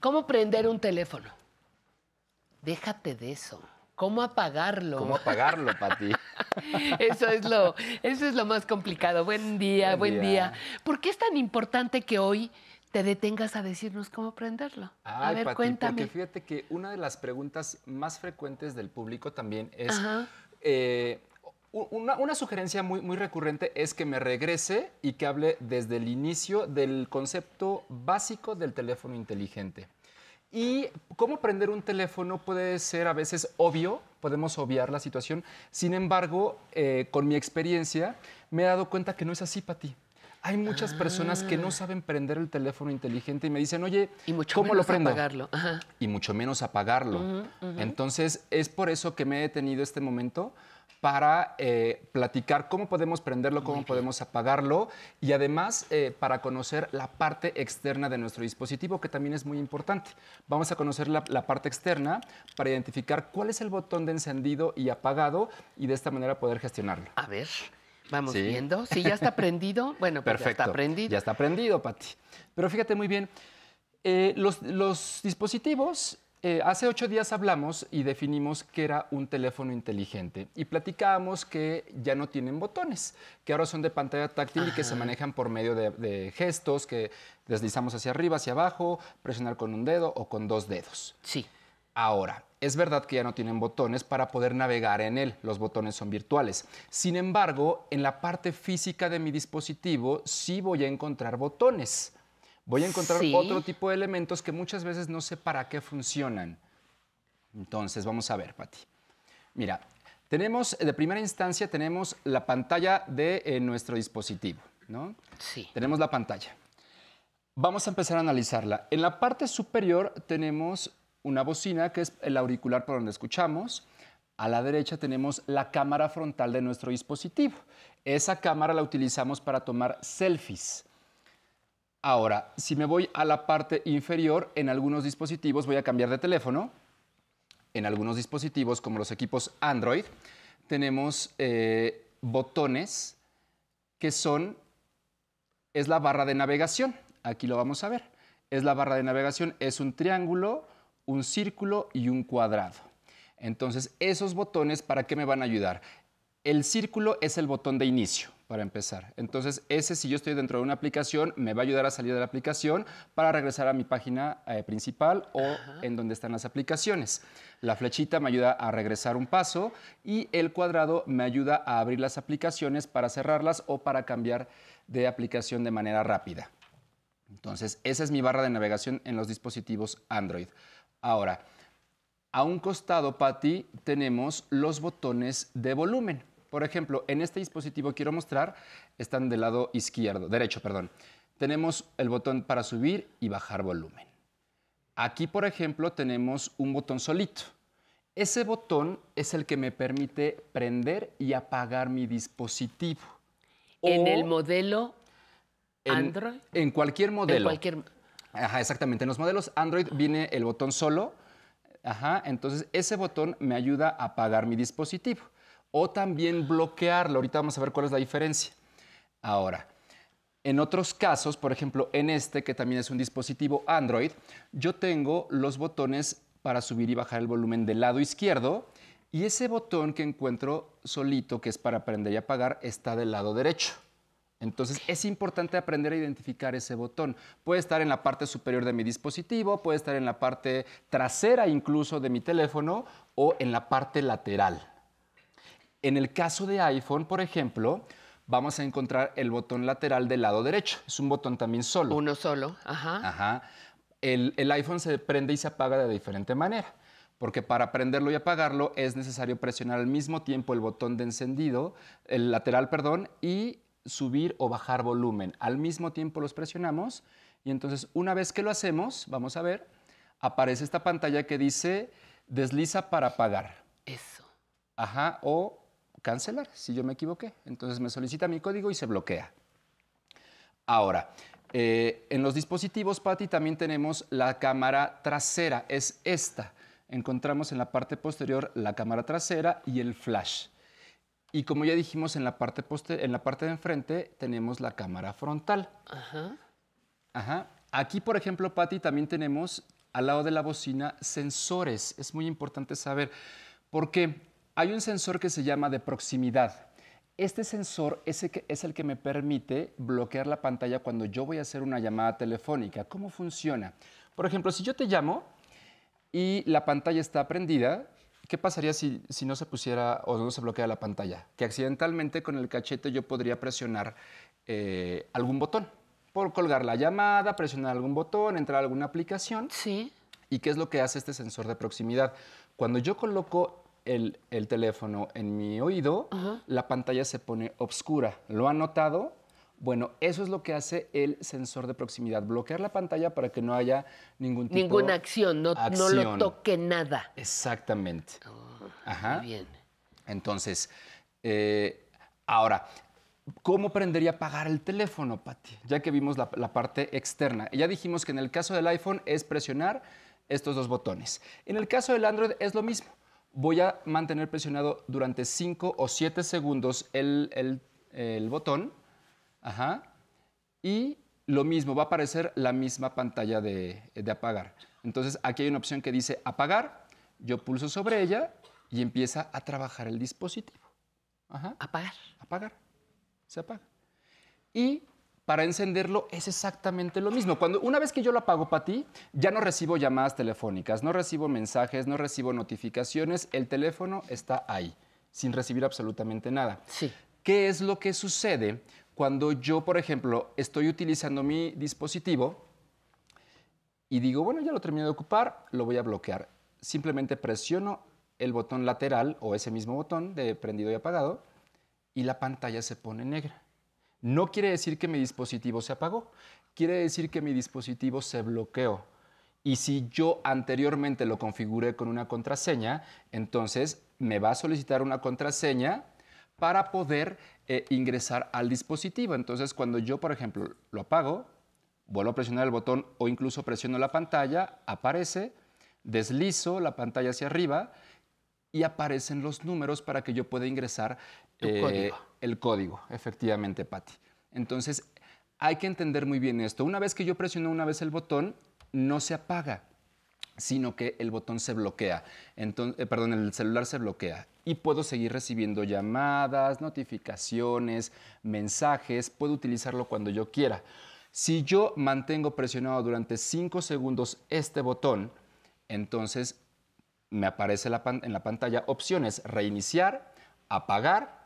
¿Cómo prender un teléfono? Déjate de eso. ¿Cómo apagarlo? ¿Cómo apagarlo, Pati? eso, es lo, eso es lo más complicado. Buen día, buen, día. ¿Por qué es tan importante que hoy te detengas a decirnos cómo prenderlo. a ver, cuéntame. Porque fíjate que una de las preguntas más frecuentes del público también es eh, una, sugerencia muy, recurrente es que me regrese y que hable desde el inicio del concepto básico del teléfono inteligente. Y cómo prender un teléfono puede ser a veces obvio, podemos obviar la situación. Sin embargo, eh, con mi experiencia, me he dado cuenta que no es así, para ti. Hay muchas personas que no ah. saben prender el teléfono inteligente y me dicen, oye, ¿cómo lo prendo? Y mucho menos apagarlo. Entonces, es por eso que me he detenido este momento para eh, platicar cómo podemos prenderlo, cómo podemos apagarlo y además eh, para conocer la parte externa de nuestro dispositivo, que también es muy importante. Vamos a conocer la, parte externa para identificar cuál es el botón de encendido y apagado y de esta manera poder gestionarlo. A ver. Vamos viendo. Si ya está prendido, bueno, Perfecto. Pues ya está prendido. Ya está prendido, Pati. Pero fíjate muy bien, eh, los dispositivos eh, hace ocho días hablamos y definimos que era un teléfono inteligente y platicábamos que ya no tienen botones, que ahora son de pantalla táctil y que se manejan por medio de, de, gestos que deslizamos hacia arriba, hacia abajo, presionar con un dedo o con dos dedos. Sí. Ahora, es verdad que ya no tienen botones para poder navegar en él, los botones son virtuales. Sin embargo, en la parte física de mi dispositivo sí voy a encontrar botones voy a encontrar otro tipo de elementos que muchas veces no sé para qué funcionan. Entonces, vamos a ver, Pati. Mira, tenemos, de primera instancia, tenemos la pantalla de eh, nuestro dispositivo, ¿no? Sí. Tenemos la pantalla. Vamos a empezar a analizarla. En la parte superior tenemos una bocina, que es el auricular por donde escuchamos. A la derecha tenemos la cámara frontal de nuestro dispositivo. Esa cámara la utilizamos para tomar selfies. Ahora, si me voy a la parte inferior, en algunos dispositivos voy a cambiar de teléfono. En algunos dispositivos, como los equipos Android, tenemos eh, botones que son, es la barra de navegación. Aquí lo vamos a ver. Es la barra de navegación, es un triángulo, un círculo y un cuadrado. Entonces, esos botones, ¿para qué me van a ayudar? El círculo es el botón de inicio para empezar. Entonces, ese si yo estoy dentro de una aplicación, me va a ayudar a salir de la aplicación para regresar a mi página eh, principal o en donde están las aplicaciones. La flechita me ayuda a regresar un paso y el cuadrado me ayuda a abrir las aplicaciones para cerrarlas o para cambiar de aplicación de manera rápida. Entonces, esa es mi barra de navegación en los dispositivos Android. Ahora, a un costado, Patti, tenemos los botones de volumen. Por ejemplo, en este dispositivo quiero mostrar, están del lado izquierdo, derecho, perdón. Tenemos el botón para subir y bajar volumen. Aquí, por ejemplo, tenemos un botón solito. Ese botón es el que me permite prender y apagar mi dispositivo. En el modelo Android. En cualquier modelo. En cualquier... Ajá, exactamente. En los modelos Android viene el botón solo. Ajá, entonces ese botón me ayuda a apagar mi dispositivo o también bloquearlo. Ahorita vamos a ver cuál es la diferencia. Ahora, en otros casos, por ejemplo, en este que también es un dispositivo Android, yo tengo los botones para subir y bajar el volumen del lado izquierdo y ese botón que encuentro solito, que es para prender y apagar, está del lado derecho. Entonces es importante aprender a identificar ese botón. Puede estar en la parte superior de mi dispositivo, puede estar en la parte trasera incluso de mi teléfono o en la parte lateral. En el caso de iPhone, por ejemplo, vamos a encontrar el botón lateral del lado derecho. Es un botón también solo. Uno solo, ajá. Ajá. El, el iPhone se prende y se apaga de diferente manera, porque para prenderlo y apagarlo es necesario presionar al mismo tiempo el botón de encendido, el lateral, perdón, y subir o bajar volumen. Al mismo tiempo los presionamos y entonces una vez que lo hacemos, vamos a ver, aparece esta pantalla que dice desliza para apagar. Eso. Ajá, o cancelar si yo me equivoqué. Entonces me solicita mi código y se bloquea. Ahora, eh, en los dispositivos, Patty, también tenemos la cámara trasera, es esta. Encontramos en la parte posterior la cámara trasera y el flash. Y como ya dijimos, en la parte, en la parte de enfrente tenemos la cámara frontal. Ajá. Ajá. Aquí, por ejemplo, Patty, también tenemos al lado de la bocina sensores. Es muy importante saber. por qué? Hay un sensor que se llama de proximidad. Este sensor es el, que, me permite bloquear la pantalla cuando yo voy a hacer una llamada telefónica. ¿Cómo funciona? Por ejemplo, si yo te llamo y la pantalla está prendida, ¿qué pasaría si, no se pusiera o no se bloquea la pantalla? Que accidentalmente con el cachete yo podría presionar eh, algún botón. Por colgar la llamada, presionar algún botón, entrar a alguna aplicación. Sí. ¿Y qué es lo que hace este sensor de proximidad? Cuando yo coloco el, teléfono en mi oído, la pantalla se pone oscura. ¿Lo ha notado? Bueno, eso es lo que hace el sensor de proximidad, bloquear la pantalla para que no haya ningún tipo Ninguna acción, no, acción. no lo toque nada. Exactamente. Ah, muy bien. Entonces, eh, ahora, ¿Cómo aprendería a apagar el teléfono, Pati? Ya que vimos la, parte externa. Ya dijimos que en el caso del iPhone es presionar estos dos botones. En el caso del Android es lo mismo voy a mantener presionado durante 5 o 7 segundos el, el, botón. Y lo mismo, va a aparecer la misma pantalla de, apagar. Entonces aquí hay una opción que dice apagar, yo pulso sobre ella y empieza a trabajar el dispositivo. Ajá. Apagar. Apagar. Se apaga. Y para encenderlo es exactamente lo mismo. Cuando una vez que yo lo apago para ti, ya no recibo llamadas telefónicas, no recibo mensajes, no recibo notificaciones, el teléfono está ahí, sin recibir absolutamente nada. Sí. ¿Qué es lo que sucede cuando yo, por ejemplo, estoy utilizando mi dispositivo y digo, bueno, ya lo terminé de ocupar, lo voy a bloquear? Simplemente presiono el botón lateral o ese mismo botón de prendido y apagado y la pantalla se pone negra. No quiere decir que mi dispositivo se apagó, quiere decir que mi dispositivo se bloqueó. Y si yo anteriormente lo configuré con una contraseña, entonces me va a solicitar una contraseña para poder eh, ingresar al dispositivo. Entonces, cuando yo, por ejemplo, lo apago, vuelvo a presionar el botón o incluso presiono la pantalla, aparece, deslizo la pantalla hacia arriba y aparecen los números para que yo pueda ingresar el código. Eh, el código, efectivamente, Patti. Entonces, hay que entender muy bien esto. Una vez que yo presiono una vez el botón, no se apaga, sino que el botón se bloquea. Entonces, eh, perdón, el celular se bloquea y puedo seguir recibiendo llamadas, notificaciones, mensajes, puedo utilizarlo cuando yo quiera. Si yo mantengo presionado durante 5 segundos este botón, entonces me aparece en la pantalla opciones reiniciar, apagar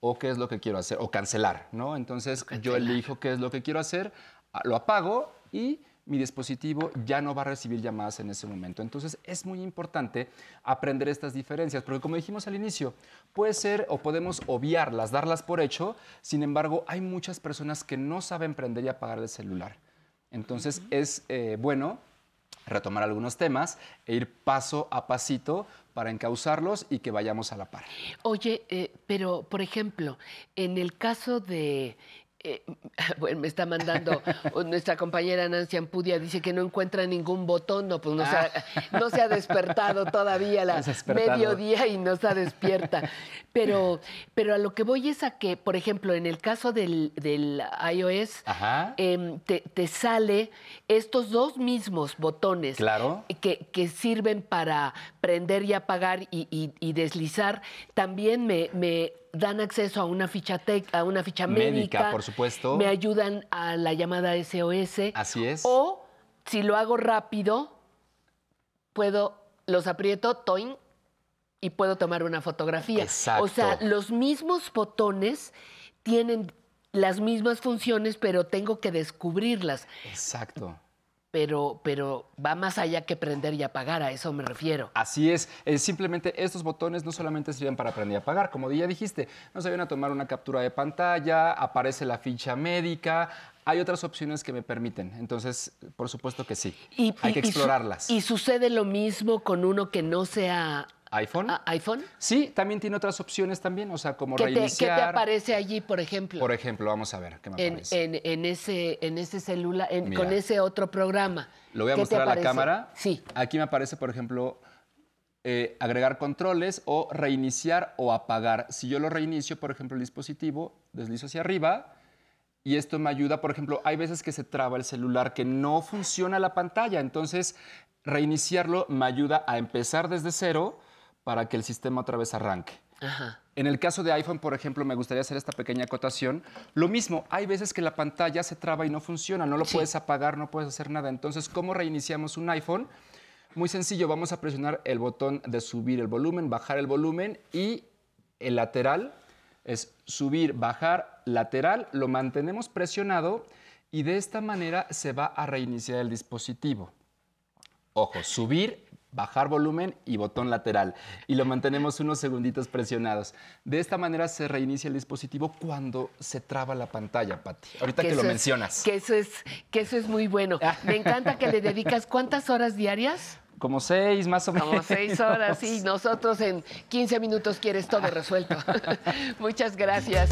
o qué es lo que quiero hacer, o cancelar, ¿no? Entonces yo elijo qué es lo que quiero hacer, ah, lo apago y mi dispositivo ya no va a recibir llamadas en ese momento. Entonces es muy importante aprender estas diferencias, porque como dijimos al inicio, puede ser o podemos obviarlas, darlas por hecho, sin embargo hay muchas personas que no saben prender y apagar el celular. Entonces es eh, bueno retomar algunos temas e ir paso a pasito para encauzarlos y que vayamos a la par. Oye, eh, pero por ejemplo, en el caso de eh, bueno, me está mandando nuestra compañera Nancy Ampudia, dice que no encuentra ningún botón, no, pues no, se, ha, ah. despertado todavía la mediodía y no está despierta. Pero, pero a lo que voy es a que, por ejemplo, en el caso del, iOS, em, te, te, sale estos dos mismos botones que, sirven para prender y apagar y, deslizar, también me dan acceso a una ficha a una ficha médica, por supuesto. Me ayudan a la llamada SOS. Así es. O si lo hago rápido, puedo los aprieto, toin y puedo tomar una fotografía. Exacto. O sea, los mismos botones tienen las mismas funciones, pero tengo que descubrirlas. Exacto pero, va más allá que prender y apagar, a eso me refiero. Así es, eh, simplemente estos botones no solamente sirven para prender y apagar, como ya dijiste, no se vienen a tomar una captura de pantalla, aparece la ficha médica, hay otras opciones que me permiten. Entonces, por supuesto que sí. Hay que explorarlas. y, sucede lo mismo con uno que no sea iPhone. Ah, ¿iPhone? Sí, también tiene otras opciones también, o sea, como reiniciar. ¿Qué te aparece allí, por ejemplo? Por ejemplo, vamos a ver, ¿qué me en, aparece? En, ese, en celular, con ese otro programa. Lo voy a mostrar a la cámara. Sí. Aquí me aparece, por ejemplo, eh, agregar controles o reiniciar o apagar. Si yo lo reinicio, por ejemplo, el dispositivo, deslizo hacia arriba, y esto me ayuda, por ejemplo, hay veces que se traba el celular, que no funciona la pantalla, entonces reiniciarlo me ayuda a empezar desde cero para que el sistema otra vez arranque. En el caso de iPhone, por ejemplo, me gustaría hacer esta pequeña acotación. Lo mismo, hay veces que la pantalla se traba y no funciona, no lo puedes apagar, no puedes hacer nada. Entonces, ¿cómo reiniciamos un iPhone? Muy sencillo, vamos a presionar el botón de subir el volumen, bajar el volumen y el lateral es subir, bajar, lateral, lo mantenemos presionado y de esta manera se va a reiniciar el dispositivo. Ojo, subir, bajar volumen y botón lateral. Y lo mantenemos unos segunditos presionados. De esta manera se reinicia el dispositivo cuando se traba la pantalla, Pati. Ahorita que, lo mencionas. Que eso, es, que eso es muy bueno. Me encanta que le dedicas cuántas horas diarias. Como seis, más o menos. Como seis horas, Y Nosotros en 15 minutos quieres todo resuelto. Muchas gracias.